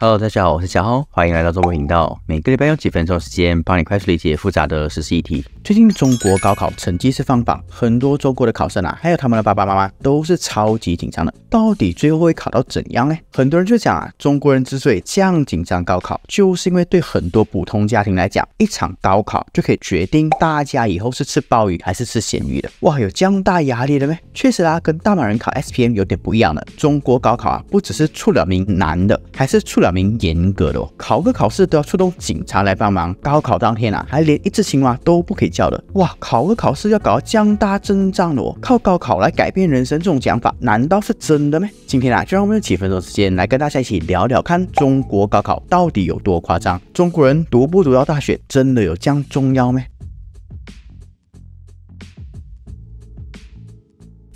Hello，大家好，我是小浩，欢迎来到中国频道。每个礼拜用几分钟时间，帮你快速理解复杂的实习议题。最近中国高考成绩是放榜，很多中国的考生啊，还有他们的爸爸妈妈，都是超级紧张的。到底最后会考到怎样呢？很多人就讲啊，中国人之所以这样紧张高考，就是因为对很多普通家庭来讲，一场高考就可以决定大家以后是吃鲍鱼还是吃咸鱼的。哇，有这样大压力的咩？确实啊，跟大马人考 S P M 有点不一样的。中国高考啊，不只是出了名难的，还是出了。表明严格的哦，考个考试都要出动警察来帮忙。高考当天啊，还连一只青蛙都不可以叫的。哇，考个考试要搞到这样大阵仗的哦，靠高考来改变人生这种讲法，难道是真的吗？今天啊，就让我们用几分钟时间来跟大家一起聊聊看，中国高考到底有多夸张？中国人读不读到大学，真的有这样重要吗？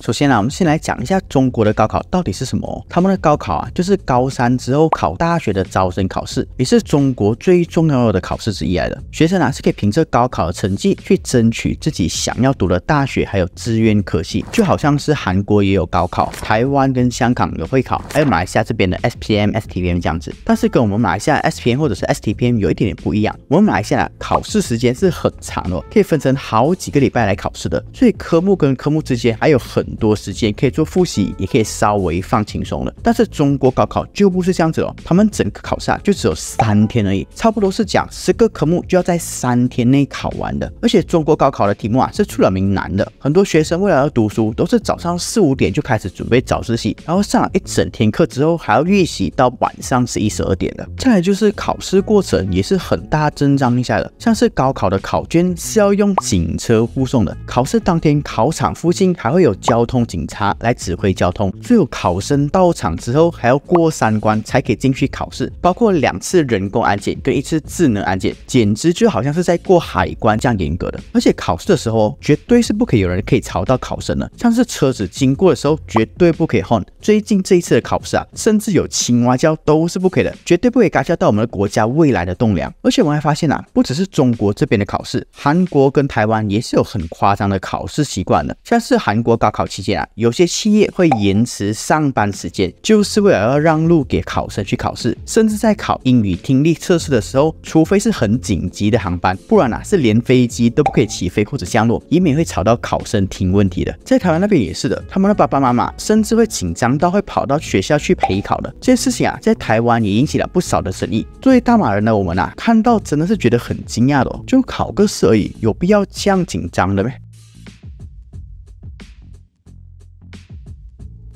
首先啊，我们先来讲一下中国的高考到底是什么。他们的高考啊，就是高三之后考大学的招生考试，也是中国最重要的考试之一来的。学生啊是可以凭着高考的成绩去争取自己想要读的大学，还有资源科系。就好像是韩国也有高考，台湾跟香港有会考，还有马来西亚这边的 SPM、STPM 这样子。但是跟我们马来西亚 SPM 或者是 STPM 有一点点不一样。我们马来西亚考试时间是很长的，可以分成好几个礼拜来考试的。所以科目跟科目之间还有很。多时间可以做复习，也可以稍微放轻松了。但是中国高考就不是这样子哦，他们整个考试啊就只有三天而已，差不多是讲十个科目就要在三天内考完的。而且中国高考的题目啊是出了名难的，很多学生为了要读书，都是早上四五点就开始准备早自习，然后上了一整天课之后还要预习到晚上十一十二点了。再来就是考试过程也是很大阵仗一下的，像是高考的考卷是要用警车护送的，考试当天考场附近还会有交。交通警察来指挥交通。最后考生到场之后，还要过三关才可以进去考试，包括两次人工安检跟一次智能安检，简直就好像是在过海关这样严格的。而且考试的时候，绝对是不可以有人可以吵到考生的，像是车子经过的时候绝对不可以 hon。最近这一次的考试啊，甚至有青蛙叫都是不可以的，绝对不可以干叫到我们的国家未来的栋梁。而且我们还发现啊，不只是中国这边的考试，韩国跟台湾也是有很夸张的考试习惯的，像是韩国高考。期间啊，有些企业会延迟上班时间，就是为了要让路给考生去考试。甚至在考英语听力测试的时候，除非是很紧急的航班，不然呐是连飞机都不可以起飞或者降落，以免会吵到考生听问题的。在台湾那边也是的，他们的爸爸妈妈甚至会紧张到会跑到学校去陪考的。这些事情啊，在台湾也引起了不少的争议。作为大马人的我们啊看到真的是觉得很惊讶的，就考个试而已，有必要这样紧张的吗？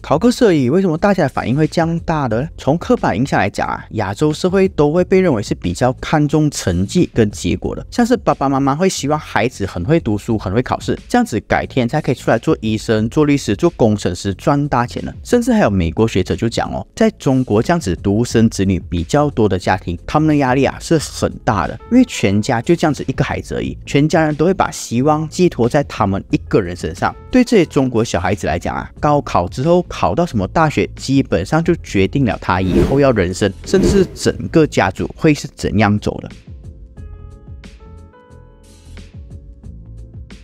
考科摄影为什么大家的反应会这样大的？呢？从刻板印象来讲啊，亚洲社会都会被认为是比较看重成绩跟结果的。像是爸爸妈妈会希望孩子很会读书，很会考试，这样子改天才可以出来做医生、做律师、做工程师，赚大钱的。甚至还有美国学者就讲哦，在中国这样子独生子女比较多的家庭，他们的压力啊是很大的，因为全家就这样子一个孩子而已，全家人都会把希望寄托在他们一个人身上。对这些中国小孩子来讲啊，高考之后。考到什么大学，基本上就决定了他以后要人生，甚至是整个家族会是怎样走的。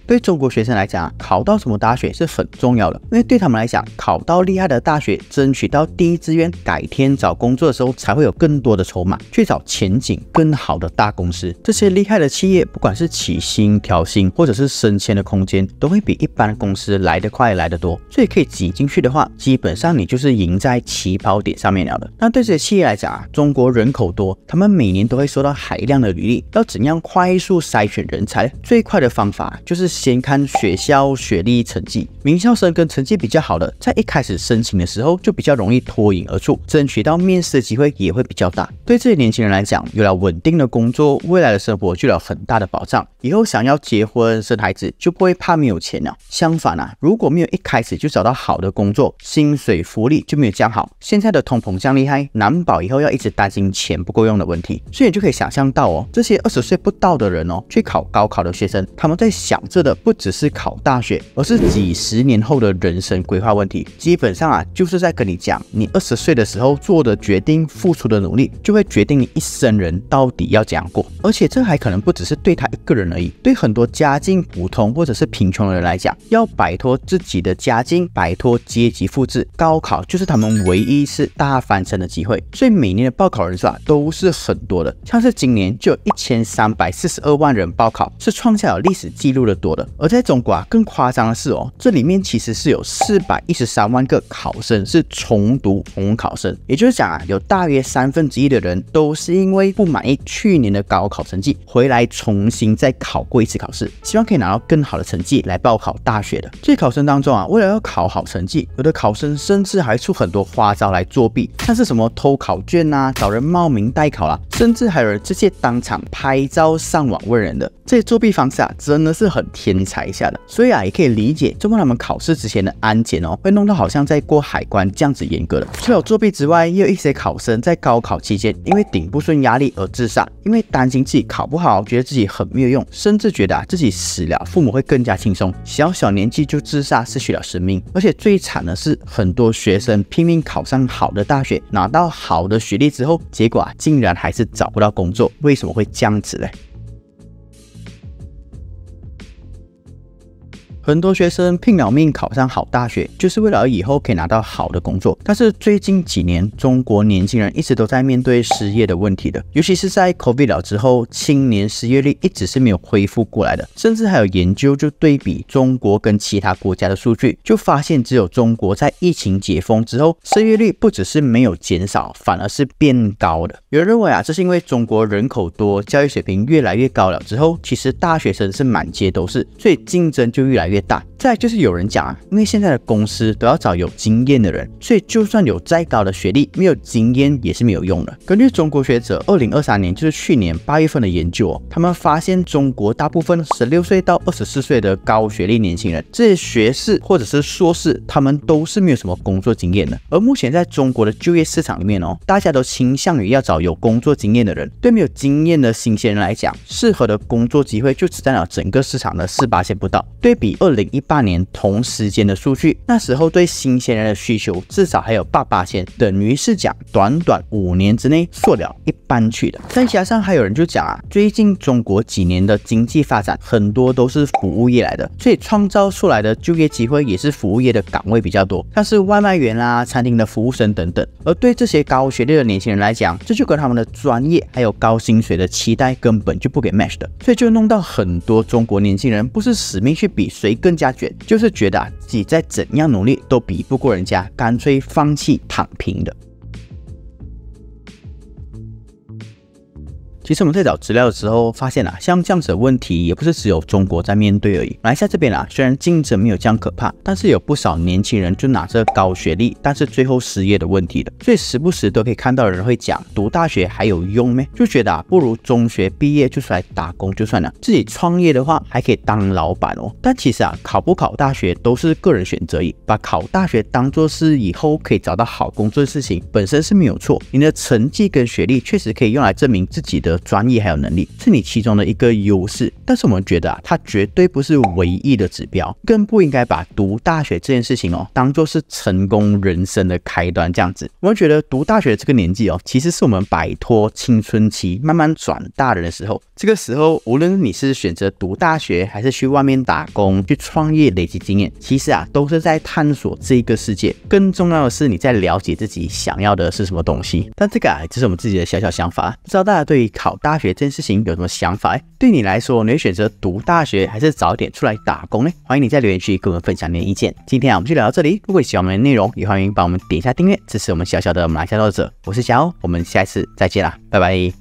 对中国学生来讲啊，考到什么大学是很重要的，因为对他们来讲，考到厉害的大学，争取到第一志愿，改天找工作的时候才会有更多的筹码去找前景更好的大公司。这些厉害的企业，不管是起薪、调薪，或者是升迁的空间，都会比一般公司来得快、来得多。所以可以挤进去的话，基本上你就是赢在起跑点上面了的。那对这些企业来讲啊，中国人口多，他们每年都会收到海量的履历，要怎样快速筛选人才？最快的方法就是。先看学校学历成绩，名校生跟成绩比较好的，在一开始申请的时候就比较容易脱颖而出，争取到面试的机会也会比较大。对这些年轻人来讲，有了稳定的工作，未来的生活就有了很大的保障。以后想要结婚生孩子，就不会怕没有钱了。相反啊，如果没有一开始就找到好的工作，薪水福利就没有降好。现在的通膨降厉害，难保以后要一直担心钱不够用的问题。所以你就可以想象到哦，这些二十岁不到的人哦，去考高考的学生，他们在想这。的不只是考大学，而是几十年后的人生规划问题。基本上啊，就是在跟你讲，你二十岁的时候做的决定、付出的努力，就会决定你一生人到底要怎样过。而且这还可能不只是对他一个人而已，对很多家境普通或者是贫穷的人来讲，要摆脱自己的家境，摆脱阶级复制，高考就是他们唯一是大翻身的机会。所以每年的报考人数啊，都是很多的，像是今年就有一千三百四十二万人报考，是创下了历史记录的多。而在中国啊，更夸张的是哦，这里面其实是有四百一十三万个考生是重读考生，也就是讲啊，有大约三分之一的人都是因为不满意去年的高考成绩，回来重新再考过一次考试，希望可以拿到更好的成绩来报考大学的。这考生当中啊，为了要考好成绩，有的考生甚至还出很多花招来作弊，像是什么偷考卷呐，找人冒名代考啊，甚至还有人直接当场拍照上网问人的这些作弊方式啊，真的是很天才一下的。所以啊，也可以理解，包括他们考试之前的安检哦，会弄到好像在过海关这样子严格的。除了作弊之外，也有一些考生在高考期间因为顶不顺压力而自杀，因为担心自己考不好，觉得自己很没有用，甚至觉得啊自己死了，父母会更加轻松。小小年纪就自杀，失去了生命，而且最惨的是，很多学生拼命考上好的大学，拿到好的学历之后，结果啊，竟然还是。找不到工作，为什么会这样子嘞？很多学生拼了命考上好大学，就是为了以后可以拿到好的工作。但是最近几年，中国年轻人一直都在面对失业的问题的，尤其是在 Covid 了之后，青年失业率一直是没有恢复过来的。甚至还有研究就对比中国跟其他国家的数据，就发现只有中国在疫情解封之后，失业率不只是没有减少，反而是变高的。有人认为啊，这是因为中国人口多，教育水平越来越高了之后，其实大学生是满街都是，所以竞争就越来。越大，再就是有人讲啊，因为现在的公司都要找有经验的人，所以就算有再高的学历，没有经验也是没有用的。根据中国学者二零二三年，就是去年八月份的研究哦，他们发现中国大部分十六岁到二十四岁的高学历年轻人，这些学士或者是硕士，他们都是没有什么工作经验的。而目前在中国的就业市场里面哦，大家都倾向于要找有工作经验的人，对没有经验的新鲜人来讲，适合的工作机会就只占了整个市场的四八千不到。对比。二零一八年同时间的数据，那时候对新鲜人的需求至少还有八八千，等于是讲短短五年之内缩了一半去的。再加上还有人就讲啊，最近中国几年的经济发展很多都是服务业来的，所以创造出来的就业机会也是服务业的岗位比较多，像是外卖员啦、餐厅的服务生等等。而对这些高学历的年轻人来讲，这就跟他们的专业还有高薪水的期待根本就不给 match 的，所以就弄到很多中国年轻人不是死命去比谁。更加卷，就是觉得自己再怎样努力都比不过人家，干脆放弃躺平的。其实我们在找资料的时候发现啊，像这样子的问题也不是只有中国在面对而已。马来西亚这边啊，虽然竞争没有这样可怕，但是有不少年轻人就拿着高学历，但是最后失业的问题的。所以时不时都可以看到人会讲，读大学还有用咩？就觉得啊，不如中学毕业就出来打工就算了。自己创业的话，还可以当老板哦。但其实啊，考不考大学都是个人选择。把考大学当做是以后可以找到好工作的事情，本身是没有错。你的成绩跟学历确实可以用来证明自己的。专业还有能力是你其中的一个优势，但是我们觉得啊，它绝对不是唯一的指标，更不应该把读大学这件事情哦当做是成功人生的开端。这样子，我们觉得读大学这个年纪哦，其实是我们摆脱青春期，慢慢转大人的时候。这个时候，无论是你是选择读大学，还是去外面打工、去创业、累积经验，其实啊，都是在探索这个世界。更重要的是，你在了解自己想要的是什么东西。但这个啊，只是我们自己的小小想法，不知道大家对。于。考大学这件事情有什么想法？哎，对你来说，你会选择读大学，还是早点出来打工呢？欢迎你在留言区跟我们分享你的意见。今天啊，我们就聊到这里。如果你喜欢我们的内容，也欢迎帮我们点一下订阅，支持我们小小的马来西亚作者。我是小欧，我们下一次再见啦，拜拜。